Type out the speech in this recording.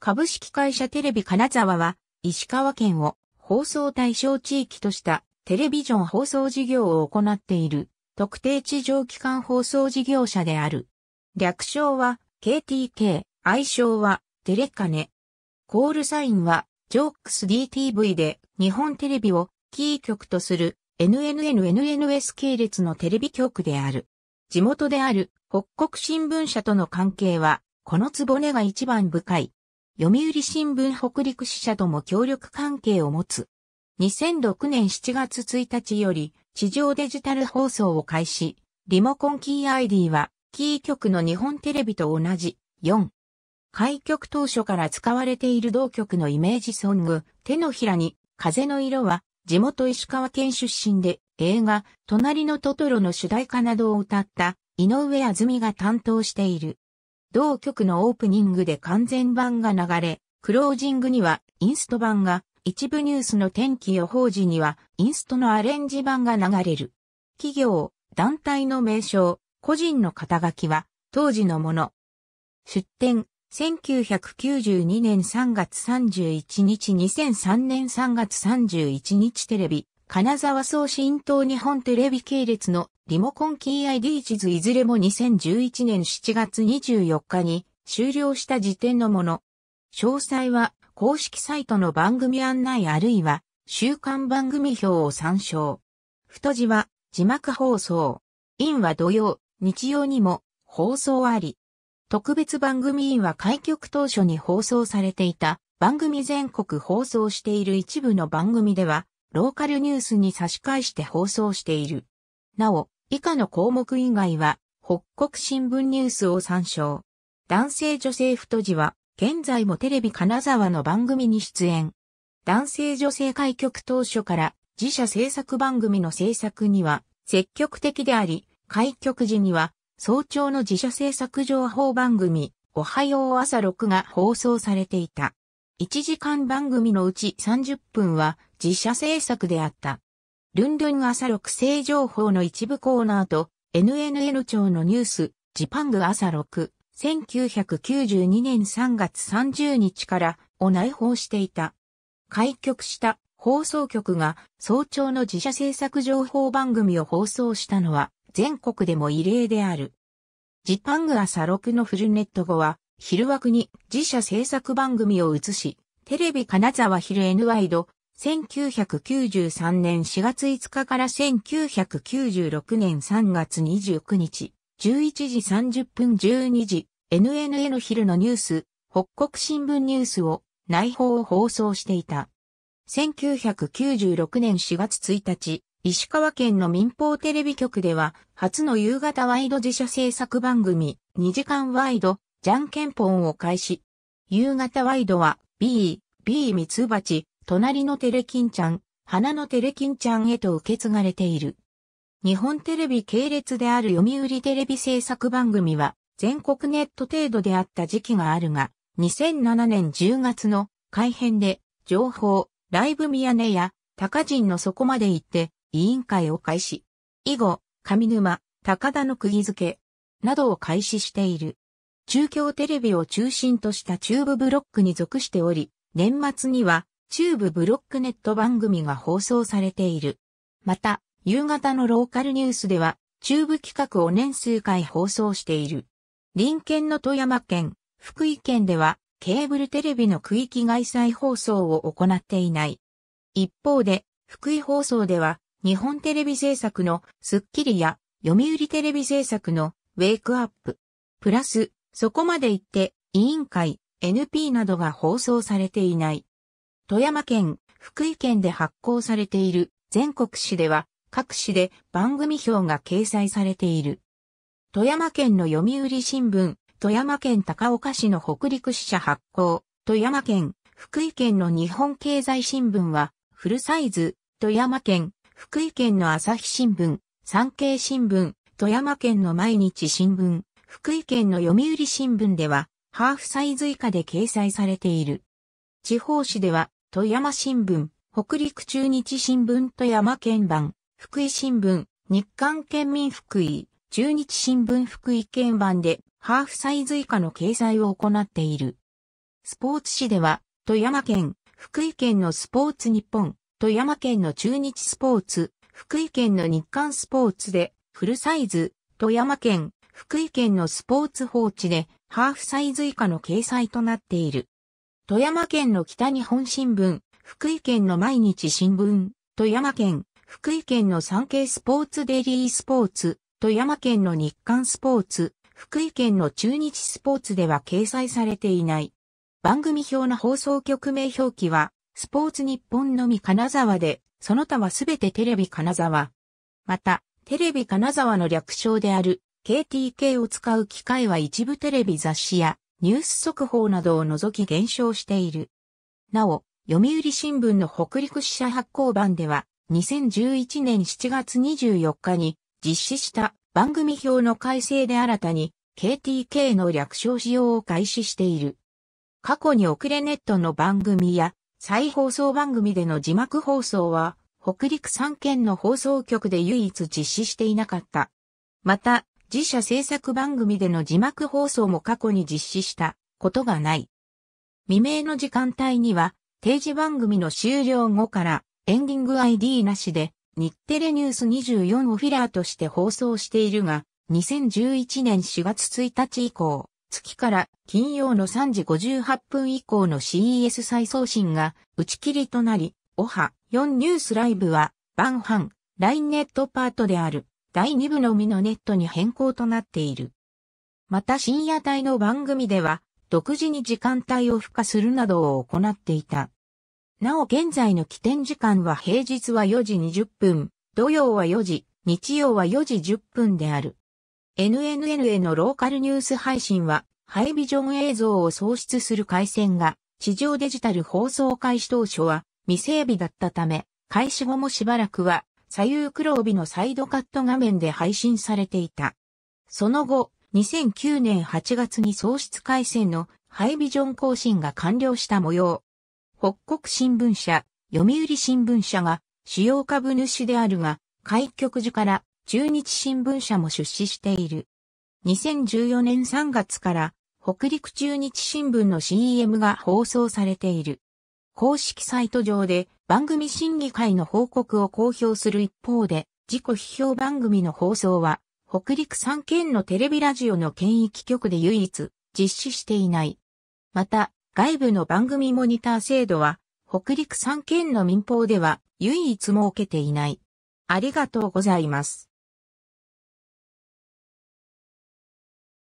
株式会社テレビ金沢は、石川県を放送対象地域としたテレビジョン放送事業を行っている特定地上機関放送事業者である。略称は KTK、愛称はテレカネ。コールサインはジョークス DTV で日本テレビをキー局とする NNNNNS 系列のテレビ局である。地元である北国新聞社との関係は、このつぼねが一番深い。読売新聞北陸支社とも協力関係を持つ。2006年7月1日より地上デジタル放送を開始、リモコンキー ID はキー局の日本テレビと同じ4。開局当初から使われている同局のイメージソング、手のひらに風の色は地元石川県出身で映画、隣のトトロの主題歌などを歌った井上あずみが担当している。同曲のオープニングで完全版が流れ、クロージングにはインスト版が、一部ニュースの天気予報時にはインストのアレンジ版が流れる。企業、団体の名称、個人の肩書きは当時のもの。出展、1992年3月31日2003年3月31日テレビ、金沢送信党日本テレビ系列のリモコンキー ID 地図いずれも2011年7月24日に終了した時点のもの。詳細は公式サイトの番組案内あるいは週刊番組表を参照。太字は字幕放送。ンは土曜、日曜にも放送あり。特別番組ンは開局当初に放送されていた番組全国放送している一部の番組ではローカルニュースに差し替えして放送している。なお、以下の項目以外は、北国新聞ニュースを参照。男性女性太字は、現在もテレビ金沢の番組に出演。男性女性開局当初から自社制作番組の制作には積極的であり、開局時には早朝の自社制作情報番組、おはよう朝6が放送されていた。1時間番組のうち30分は自社制作であった。ルンルン朝6正情報の一部コーナーと、NNN 庁のニュース、ジパング朝6、1992年3月30日からを内包していた。開局した放送局が早朝の自社制作情報番組を放送したのは全国でも異例である。ジパング朝6のフルネット後は昼枠に自社制作番組を移し、テレビ金沢昼 N ワイド1993年4月5日から1996年3月29日、11時30分12時、NNN の昼のニュース、北国新聞ニュースを内報を放送していた。1996年4月1日、石川県の民放テレビ局では、初の夕方ワイド自社制作番組、2時間ワイド、じゃんけんぽんを開始。夕方ワイドは、B、B 三つ鉢、隣のテレキンちゃん、花のテレキンちゃんへと受け継がれている。日本テレビ系列である読売テレビ制作番組は全国ネット程度であった時期があるが、2007年10月の改編で情報、ライブミヤネや高人のそこまで行って委員会を開始。以後、上沼、高田の釘付けなどを開始している。中京テレビを中心とした中部ブロックに属しており、年末には中部ブロックネット番組が放送されている。また、夕方のローカルニュースでは、中部企画を年数回放送している。隣県の富山県、福井県では、ケーブルテレビの区域外再放送を行っていない。一方で、福井放送では、日本テレビ制作のスッキリや、読売テレビ制作のウェイクアップ。プラス、そこまで行って、委員会、NP などが放送されていない。富山県、福井県で発行されている全国紙では各紙で番組表が掲載されている。富山県の読売新聞、富山県高岡市の北陸支社発行、富山県、福井県の日本経済新聞はフルサイズ、富山県、福井県の朝日新聞、産経新聞、富山県の毎日新聞、福井県の読売新聞ではハーフサイズ以下で掲載されている。地方紙では富山新聞、北陸中日新聞富山県版、福井新聞、日韓県民福井、中日新聞福井県版で、ハーフサイズ以下の掲載を行っている。スポーツ紙では、富山県、福井県のスポーツ日本、富山県の中日スポーツ、福井県の日韓スポーツで、フルサイズ、富山県、福井県のスポーツ放置で、ハーフサイズ以下の掲載となっている。富山県の北日本新聞、福井県の毎日新聞、富山県、福井県の産経スポーツデイリースポーツ、富山県の日刊スポーツ、福井県の中日スポーツでは掲載されていない。番組表の放送局名表記は、スポーツ日本のみ金沢で、その他はすべてテレビ金沢。また、テレビ金沢の略称である KTK を使う機会は一部テレビ雑誌やニュース速報などを除き減少している。なお、読売新聞の北陸支社発行版では、2011年7月24日に実施した番組表の改正で新たに KTK の略称使用を開始している。過去に遅れネットの番組や再放送番組での字幕放送は北陸3県の放送局で唯一実施していなかった。また、自社制作番組での字幕放送も過去に実施したことがない。未明の時間帯には、定時番組の終了後からエンディング ID なしで日テレニュース24をフィラーとして放送しているが、2011年4月1日以降、月から金曜の3時58分以降の CES 再送信が打ち切りとなり、オハ4ニュースライブは、バンハン、ラインネットパートである。第2部のみのネットに変更となっている。また深夜帯の番組では、独自に時間帯を付加するなどを行っていた。なお現在の起点時間は平日は4時20分、土曜は4時、日曜は4時10分である。NNN へのローカルニュース配信は、ハイビジョン映像を創出する回線が、地上デジタル放送開始当初は未整備だったため、開始後もしばらくは左右黒帯のサイドカット画面で配信されていた。その後、2009年8月に喪失回線のハイビジョン更新が完了した模様。北国新聞社、読売新聞社が主要株主であるが、開局時から中日新聞社も出資している。2014年3月から北陸中日新聞の CM が放送されている。公式サイト上で番組審議会の報告を公表する一方で、自己批評番組の放送は、北陸3県のテレビラジオの県域局で唯一実施していない。また、外部の番組モニター制度は、北陸3県の民放では唯一設けていない。ありがとうございます。